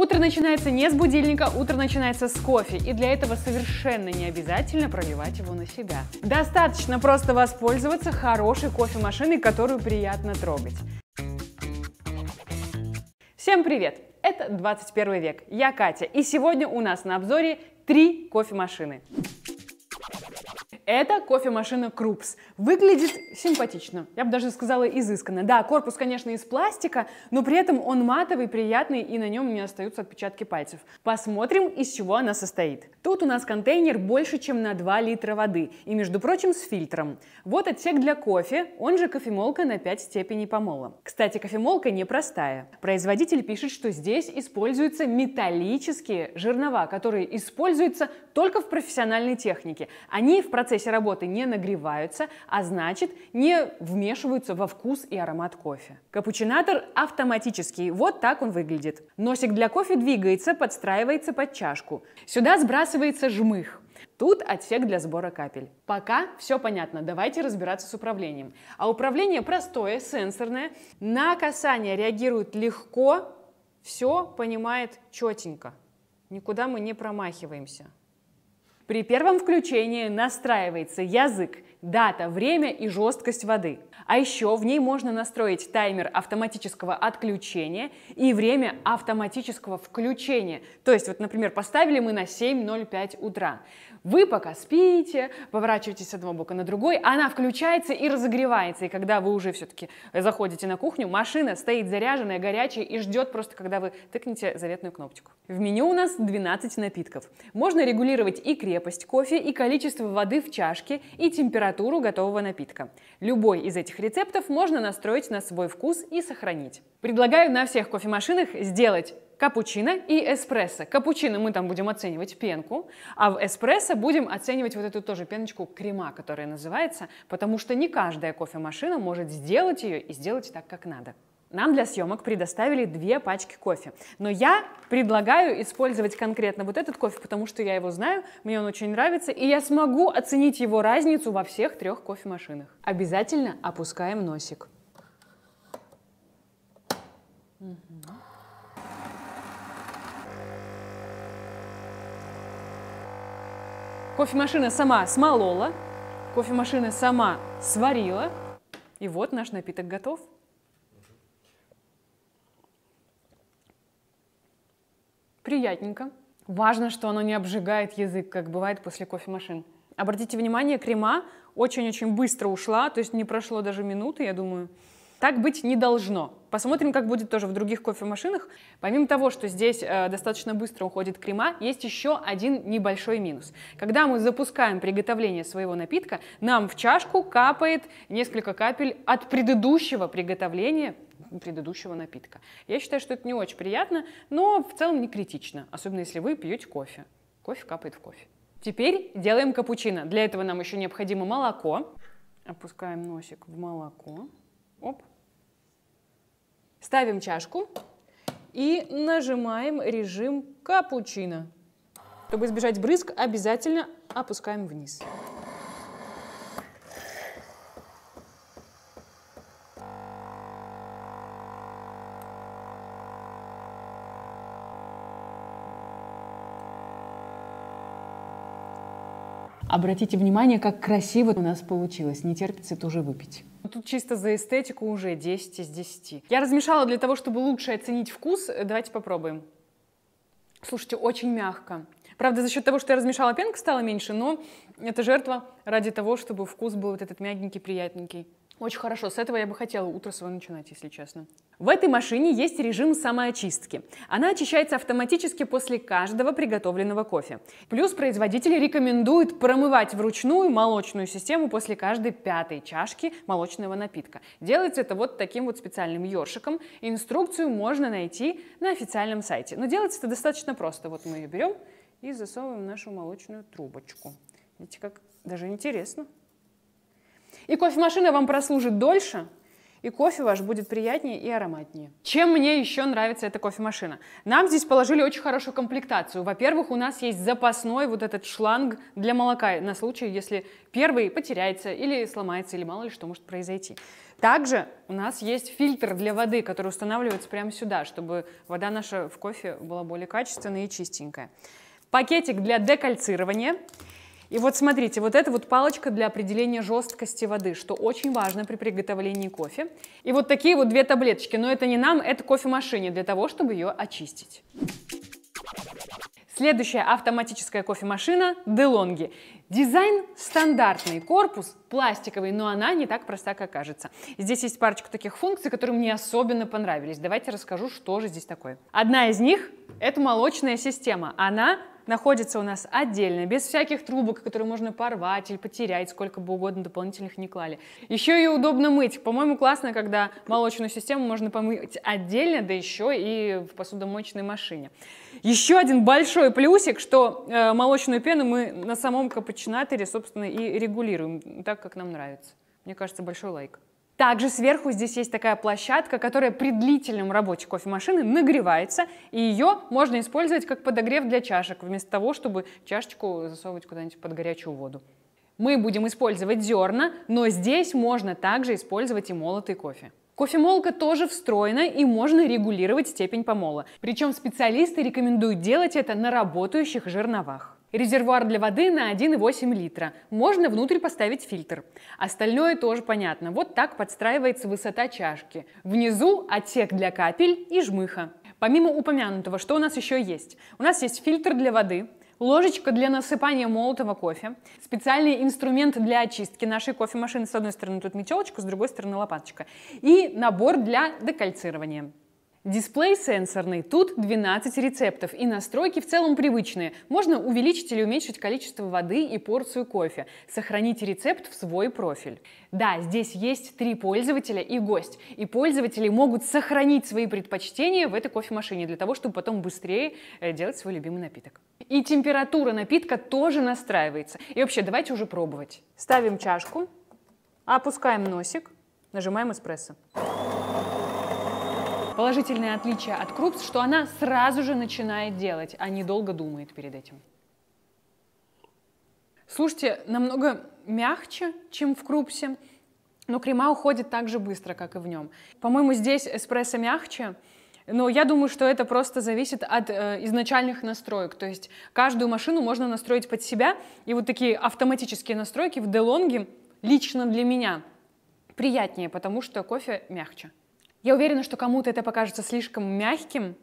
Утро начинается не с будильника, утро начинается с кофе, и для этого совершенно не обязательно проливать его на себя. Достаточно просто воспользоваться хорошей кофемашиной, которую приятно трогать. Всем привет! Это 21 век. Я Катя, и сегодня у нас на обзоре три кофемашины. Это кофемашина Крупс. Выглядит симпатично, я бы даже сказала изысканно. Да, корпус, конечно, из пластика, но при этом он матовый, приятный и на нем не остаются отпечатки пальцев. Посмотрим, из чего она состоит. Тут у нас контейнер больше, чем на 2 литра воды и, между прочим, с фильтром. Вот отсек для кофе, он же кофемолка на 5 степеней помола. Кстати, кофемолка непростая. Производитель пишет, что здесь используются металлические жернова, которые используются только в профессиональной технике. Они в процессе процессе работы не нагреваются, а значит не вмешиваются во вкус и аромат кофе. Капучинатор автоматический, вот так он выглядит. Носик для кофе двигается, подстраивается под чашку. Сюда сбрасывается жмых. Тут отсек для сбора капель. Пока все понятно, давайте разбираться с управлением. А управление простое, сенсорное. На касание реагирует легко, все понимает четенько. Никуда мы не промахиваемся. При первом включении настраивается язык, дата, время и жесткость воды. А еще в ней можно настроить таймер автоматического отключения и время автоматического включения. То есть, вот, например, поставили мы на 7.05 утра. Вы пока спите, поворачиваетесь с одного бока на другой, она включается и разогревается. И когда вы уже все-таки заходите на кухню, машина стоит заряженная, горячая и ждет просто, когда вы тыкнете заветную кнопочку. В меню у нас 12 напитков. Можно регулировать и крепость кофе, и количество воды в чашке, и температуру готового напитка. Любой из этих рецептов можно настроить на свой вкус и сохранить. Предлагаю на всех кофемашинах сделать капучино и эспрессо. Капучино мы там будем оценивать пенку, а в эспрессо будем оценивать вот эту тоже пеночку крема, которая называется, потому что не каждая кофемашина может сделать ее и сделать так, как надо. Нам для съемок предоставили две пачки кофе. Но я предлагаю использовать конкретно вот этот кофе, потому что я его знаю, мне он очень нравится, и я смогу оценить его разницу во всех трех кофемашинах. Обязательно опускаем носик. Угу. Кофемашина сама смолола, кофемашина сама сварила. И вот наш напиток готов. Приятненько. Важно, что оно не обжигает язык, как бывает после кофемашин. Обратите внимание, крема очень-очень быстро ушла, то есть не прошло даже минуты, я думаю. Так быть не должно. Посмотрим, как будет тоже в других кофемашинах. Помимо того, что здесь э, достаточно быстро уходит крема, есть еще один небольшой минус. Когда мы запускаем приготовление своего напитка, нам в чашку капает несколько капель от предыдущего приготовления предыдущего напитка. Я считаю, что это не очень приятно, но в целом не критично, особенно если вы пьете кофе. Кофе капает в кофе. Теперь делаем капучино. Для этого нам еще необходимо молоко. Опускаем носик в молоко. Оп. Ставим чашку и нажимаем режим капучино. Чтобы избежать брызг, обязательно опускаем вниз. Обратите внимание, как красиво у нас получилось. Не терпится тоже выпить тут чисто за эстетику уже 10 из 10. Я размешала для того, чтобы лучше оценить вкус. Э, давайте попробуем. Слушайте, очень мягко. Правда, за счет того, что я размешала пенка, стало меньше, но это жертва ради того, чтобы вкус был вот этот мягенький, приятненький. Очень хорошо, с этого я бы хотела утро свое начинать, если честно. В этой машине есть режим самоочистки. Она очищается автоматически после каждого приготовленного кофе. Плюс производители рекомендуют промывать вручную молочную систему после каждой пятой чашки молочного напитка. Делается это вот таким вот специальным ёршиком. Инструкцию можно найти на официальном сайте. Но делается это достаточно просто. Вот мы ее берем и засовываем в нашу молочную трубочку. Видите, как даже интересно. И кофемашина вам прослужит дольше, и кофе ваш будет приятнее и ароматнее. Чем мне еще нравится эта кофемашина? Нам здесь положили очень хорошую комплектацию. Во-первых, у нас есть запасной вот этот шланг для молока на случай, если первый потеряется или сломается, или мало ли что может произойти. Также у нас есть фильтр для воды, который устанавливается прямо сюда, чтобы вода наша в кофе была более качественная и чистенькая. Пакетик для декальцирования. И вот смотрите, вот это вот палочка для определения жесткости воды, что очень важно при приготовлении кофе. И вот такие вот две таблеточки, но это не нам, это кофемашине для того, чтобы ее очистить. Следующая автоматическая кофемашина – DeLonghi. Дизайн стандартный, корпус пластиковый, но она не так проста, как кажется. Здесь есть парочка таких функций, которые мне особенно понравились. Давайте расскажу, что же здесь такое. Одна из них – это молочная система. Она находится у нас отдельно, без всяких трубок, которые можно порвать или потерять, сколько бы угодно дополнительных не клали. Еще ее удобно мыть. По-моему, классно, когда молочную систему можно помыть отдельно, да еще и в посудомоечной машине. Еще один большой плюсик, что э, молочную пену мы на самом капучинаторе, собственно, и регулируем так, как нам нравится. Мне кажется, большой лайк. Также сверху здесь есть такая площадка, которая при длительном работе кофемашины нагревается, и ее можно использовать как подогрев для чашек, вместо того, чтобы чашечку засовывать куда-нибудь под горячую воду. Мы будем использовать зерна, но здесь можно также использовать и молотый кофе. Кофемолка тоже встроена и можно регулировать степень помола. Причем специалисты рекомендуют делать это на работающих жерновах. Резервуар для воды на 1,8 литра. Можно внутрь поставить фильтр. Остальное тоже понятно. Вот так подстраивается высота чашки. Внизу отсек для капель и жмыха. Помимо упомянутого, что у нас еще есть? У нас есть фильтр для воды, ложечка для насыпания молотого кофе, специальный инструмент для очистки нашей кофемашины. С одной стороны тут метелочка, с другой стороны лопаточка. И набор для декальцирования. Дисплей сенсорный, тут 12 рецептов, и настройки в целом привычные. Можно увеличить или уменьшить количество воды и порцию кофе. Сохранить рецепт в свой профиль. Да, здесь есть три пользователя и гость. И пользователи могут сохранить свои предпочтения в этой кофемашине для того, чтобы потом быстрее э, делать свой любимый напиток. И температура напитка тоже настраивается. И вообще, давайте уже пробовать. Ставим чашку, опускаем носик, нажимаем эспрессо. Положительное отличие от Крупс, что она сразу же начинает делать, а не долго думает перед этим. Слушайте, намного мягче, чем в Крупсе, но крема уходит так же быстро, как и в нем. По-моему, здесь эспрессо мягче, но я думаю, что это просто зависит от э, изначальных настроек. То есть каждую машину можно настроить под себя, и вот такие автоматические настройки в Делонге лично для меня приятнее, потому что кофе мягче. Я уверена, что кому-то это покажется слишком мягким,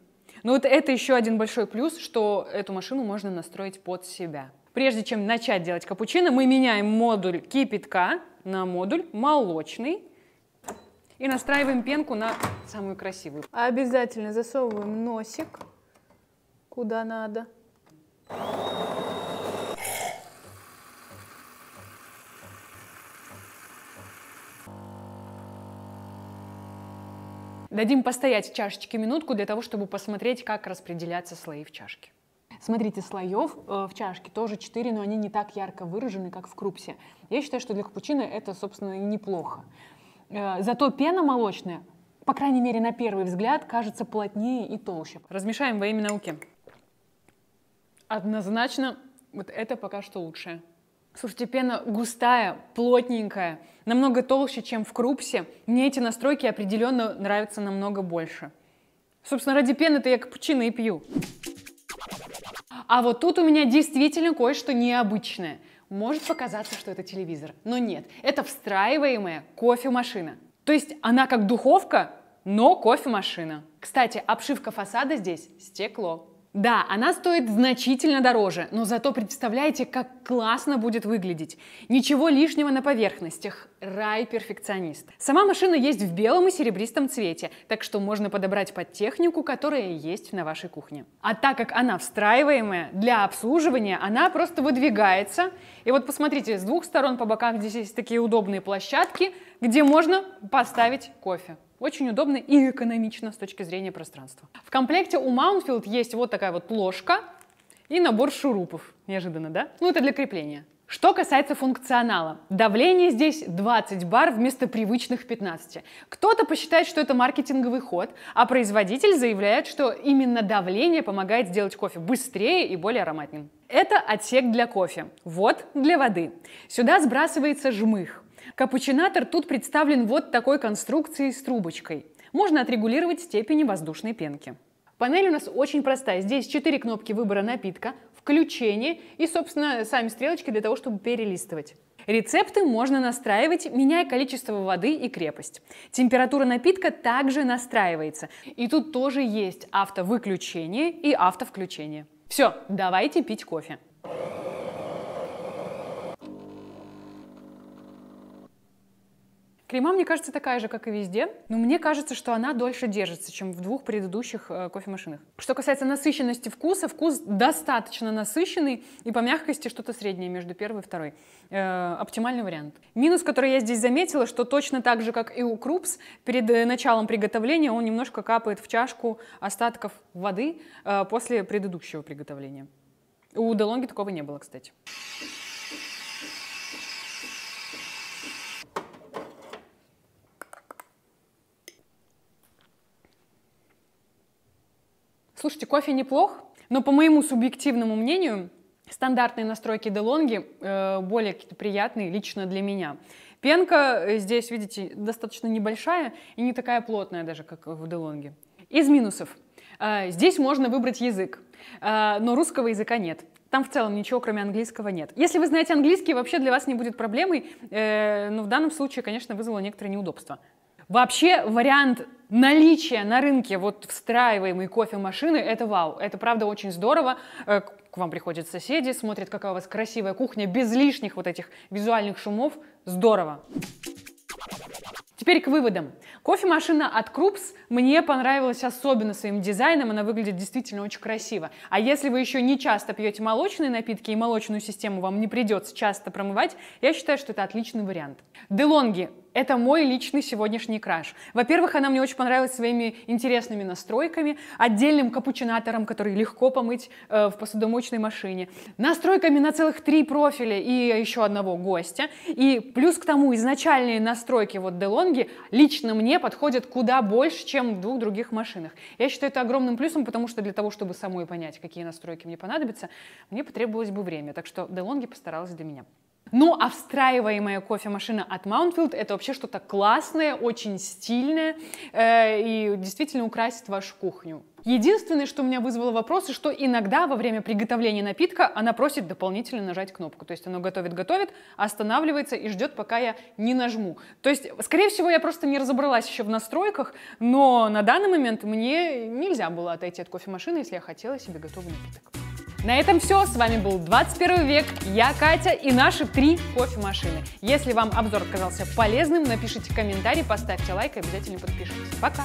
но вот это еще один большой плюс, что эту машину можно настроить под себя. Прежде чем начать делать капучино, мы меняем модуль кипятка на модуль молочный и настраиваем пенку на самую красивую. Обязательно засовываем носик куда надо. Дадим постоять чашечке минутку для того, чтобы посмотреть, как распределяться слои в чашке. Смотрите, слоев э, в чашке тоже 4, но они не так ярко выражены, как в крупсе. Я считаю, что для капучино это, собственно, неплохо. Э, зато пена молочная, по крайней мере, на первый взгляд, кажется плотнее и толще. Размешаем во имя науки. Однозначно, вот это пока что лучшее. Слушайте, пена густая, плотненькая, намного толще, чем в крупсе. Мне эти настройки определенно нравятся намного больше. Собственно, ради пены-то я капучино и пью. А вот тут у меня действительно кое-что необычное. Может показаться, что это телевизор, но нет. Это встраиваемая кофемашина. То есть она как духовка, но кофемашина. Кстати, обшивка фасада здесь стекло. Да, она стоит значительно дороже, но зато представляете, как классно будет выглядеть. Ничего лишнего на поверхностях. Рай перфекционист. Сама машина есть в белом и серебристом цвете, так что можно подобрать под технику, которая есть на вашей кухне. А так как она встраиваемая, для обслуживания она просто выдвигается. И вот посмотрите, с двух сторон по бокам здесь есть такие удобные площадки, где можно поставить кофе. Очень удобно и экономично с точки зрения пространства. В комплекте у Маунфилд есть вот такая вот ложка и набор шурупов. Неожиданно, да? Ну, это для крепления. Что касается функционала, давление здесь 20 бар вместо привычных 15. Кто-то посчитает, что это маркетинговый ход, а производитель заявляет, что именно давление помогает сделать кофе быстрее и более ароматным. Это отсек для кофе, вот для воды. Сюда сбрасывается жмых. Капучинатор тут представлен вот такой конструкцией с трубочкой. Можно отрегулировать степени воздушной пенки. Панель у нас очень простая. Здесь четыре кнопки выбора напитка, включение и, собственно, сами стрелочки для того, чтобы перелистывать. Рецепты можно настраивать, меняя количество воды и крепость. Температура напитка также настраивается. И тут тоже есть автовыключение и автовключение. Все, давайте пить кофе. Крема, мне кажется, такая же, как и везде, но мне кажется, что она дольше держится, чем в двух предыдущих э, кофемашинах. Что касается насыщенности вкуса, вкус достаточно насыщенный и по мягкости что-то среднее между первой и второй. Э, оптимальный вариант. Минус, который я здесь заметила, что точно так же, как и у Крупс, перед э, началом приготовления он немножко капает в чашку остатков воды э, после предыдущего приготовления. У Делонги такого не было, кстати. Слушайте, кофе неплох, но по моему субъективному мнению, стандартные настройки Делонги э, более какие-то приятные лично для меня. Пенка э, здесь, видите, достаточно небольшая и не такая плотная даже, как в Делонге. Из минусов. Э, здесь можно выбрать язык, э, но русского языка нет. Там в целом ничего, кроме английского, нет. Если вы знаете английский, вообще для вас не будет проблемой, э, но в данном случае, конечно, вызвало некоторое неудобство. Вообще вариант наличие на рынке вот встраиваемой кофемашины – это вау, это правда очень здорово. Э, к вам приходят соседи, смотрят, какая у вас красивая кухня, без лишних вот этих визуальных шумов. Здорово. Теперь к выводам. Кофемашина от Крупс мне понравилась особенно своим дизайном, она выглядит действительно очень красиво. А если вы еще не часто пьете молочные напитки и молочную систему вам не придется часто промывать, я считаю, что это отличный вариант. Делонги это мой личный сегодняшний краш. Во-первых, она мне очень понравилась своими интересными настройками, отдельным капучинатором, который легко помыть э, в посудомоечной машине, настройками на целых три профиля и еще одного гостя. И плюс к тому, изначальные настройки вот DeLonghi лично мне подходят куда больше, чем в двух других машинах. Я считаю это огромным плюсом, потому что для того, чтобы самой понять, какие настройки мне понадобятся, мне потребовалось бы время. Так что DeLonghi постаралась для меня. Ну, а встраиваемая кофемашина от Mountfield это вообще что-то классное, очень стильное э, и действительно украсит вашу кухню. Единственное, что у меня вызвало вопросы, что иногда во время приготовления напитка она просит дополнительно нажать кнопку. То есть она готовит-готовит, останавливается и ждет, пока я не нажму. То есть, скорее всего, я просто не разобралась еще в настройках, но на данный момент мне нельзя было отойти от кофемашины, если я хотела себе готовый напиток. На этом все. С вами был 21 век. Я Катя и наши три кофемашины. Если вам обзор казался полезным, напишите комментарий, поставьте лайк и обязательно подпишитесь. Пока!